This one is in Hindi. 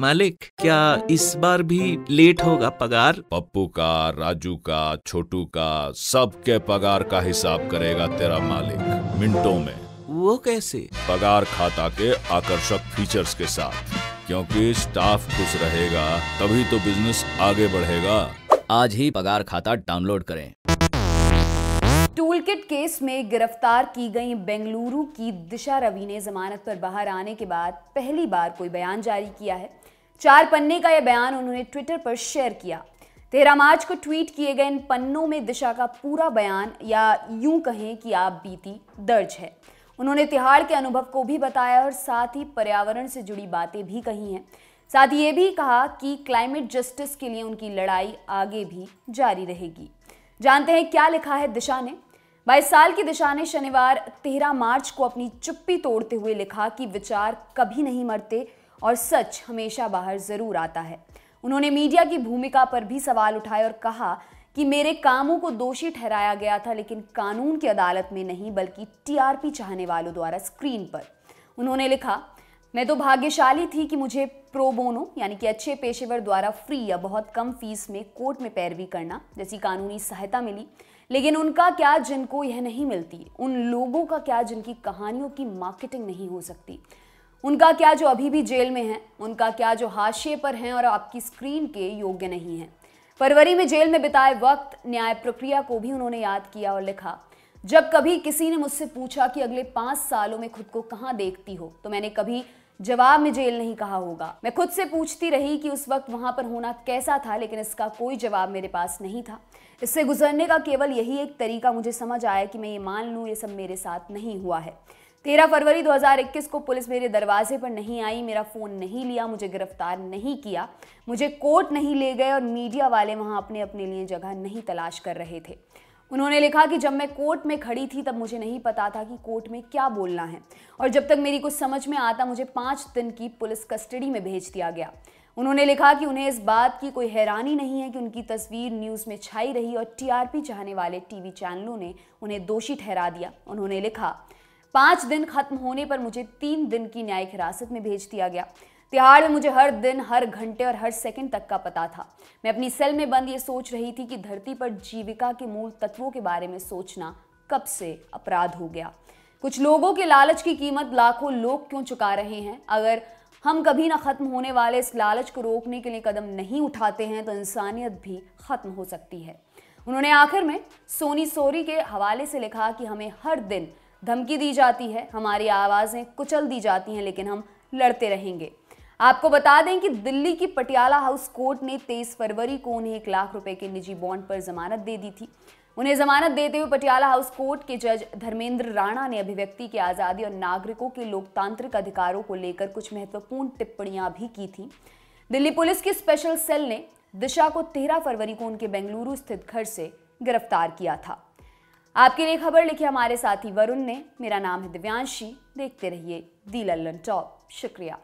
मालिक क्या इस बार भी लेट होगा पगार पप्पू का राजू का छोटू का सबके पगार का हिसाब करेगा तेरा मालिक मिनटों में वो कैसे पगार खाता के आकर्षक फीचर्स के साथ क्योंकि स्टाफ खुश रहेगा तभी तो बिजनेस आगे बढ़ेगा आज ही पगार खाता डाउनलोड करें टूलकिट केस में गिरफ्तार की गई बेंगलुरु की दिशा रवि ने जमानत पर बाहर आने के बाद पहली बार कोई बयान जारी किया है चार पन्ने का यह बयान उन्होंने ट्विटर पर शेयर किया तेरह मार्च को ट्वीट किए गए इन पन्नों में दिशा का पूरा बयान या यूं कहें कि आप बीती दर्ज है उन्होंने तिहाड़ के अनुभव को भी बताया और साथ ही पर्यावरण से जुड़ी बातें भी कही हैं साथ ही ये भी कहा कि क्लाइमेट जस्टिस के लिए उनकी लड़ाई आगे भी जारी रहेगी जानते हैं क्या लिखा है दिशा ने बाईस साल की दिशा ने शनिवार तेरह मार्च को अपनी चुप्पी तोड़ते हुए लिखा कि विचार कभी नहीं मरते और सच हमेशा बाहर ज़रूर आता है उन्होंने मीडिया की भूमिका पर भी सवाल उठाए और कहा कि मेरे कामों को दोषी ठहराया गया था लेकिन कानून की अदालत में नहीं बल्कि टीआरपी चाहने वालों द्वारा स्क्रीन पर उन्होंने लिखा मैं तो भाग्यशाली थी कि मुझे प्रोबोनो यानी कि अच्छे पेशेवर द्वारा फ्री या बहुत कम फीस में कोर्ट में पैरवी करना जैसी कानूनी सहायता मिली लेकिन उनका क्या जिनको यह नहीं मिलती उन लोगों का क्या जिनकी कहानियों की मार्केटिंग नहीं हो सकती उनका क्या जो अभी भी जेल में है उनका क्या जो हाशिए पर हैं और आपकी स्क्रीन के योग्य नहीं है फरवरी में जेल में बिताए वक्त न्याय प्रक्रिया को भी उन्होंने याद किया और लिखा जब कभी किसी ने मुझसे पूछा कि अगले पांच सालों में खुद को कहाँ देखती हो तो मैंने कभी जवाब में जेल नहीं कहा होगा मैं खुद से पूछती रही कि उस वक्त वहां पर होना कैसा था लेकिन इसका कोई जवाब मेरे पास नहीं था इससे गुजरने का केवल यही एक तरीका मुझे समझ आया कि मैं ये मान लूँ ये सब मेरे साथ नहीं हुआ है तेरह फरवरी 2021 को पुलिस मेरे दरवाजे पर नहीं आई मेरा फ़ोन नहीं लिया मुझे गिरफ्तार नहीं किया मुझे कोर्ट नहीं ले गए और मीडिया वाले वहां अपने अपने लिए जगह नहीं तलाश कर रहे थे उन्होंने लिखा कि जब मैं कोर्ट में खड़ी थी तब मुझे नहीं पता था कि कोर्ट में क्या बोलना है और जब तक मेरी कुछ समझ में आता मुझे पाँच दिन की पुलिस कस्टडी में भेज दिया गया उन्होंने लिखा कि उन्हें इस बात की कोई हैरानी नहीं है कि उनकी तस्वीर न्यूज़ में छाई रही और टीआरपी चाहने वाले टीवी चैनलों ने उन्हें दोषी ठहरा दिया उन्होंने लिखा पाँच दिन खत्म होने पर मुझे तीन दिन की न्यायिक हिरासत में भेज दिया गया तिहाड़ में मुझे हर दिन हर घंटे और हर सेकंड तक का पता था मैं अपनी सेल में बंद ये सोच रही थी कि धरती पर जीविका के मूल तत्वों के बारे में सोचना कब से अपराध हो गया कुछ लोगों के लालच की कीमत लाखों लोग क्यों चुका रहे हैं अगर हम कभी ना ख़त्म होने वाले इस लालच को रोकने के लिए कदम नहीं उठाते हैं तो इंसानियत भी ख़त्म हो सकती है उन्होंने आखिर में सोनी सोरी के हवाले से लिखा कि हमें हर दिन धमकी दी जाती है हमारी आवाज़ें कुचल दी जाती हैं लेकिन हम लड़ते रहेंगे आपको बता दें कि दिल्ली की पटियाला हाउस कोर्ट ने 23 फरवरी को उन्हें एक लाख रुपए के निजी बॉन्ड पर जमानत दे दी थी उन्हें जमानत देते हुए पटियाला हाउस कोर्ट के जज धर्मेंद्र राणा ने अभिव्यक्ति की आज़ादी और नागरिकों के लोकतांत्रिक अधिकारों को लेकर कुछ महत्वपूर्ण टिप्पणियां भी की थी दिल्ली पुलिस की स्पेशल सेल ने दिशा को तेरह फरवरी को उनके बेंगलुरु स्थित घर से गिरफ्तार किया था आपके लिए खबर लिखी हमारे साथी वरुण ने मेरा नाम है दिव्यांशी देखते रहिए दी लल्लन टॉप शुक्रिया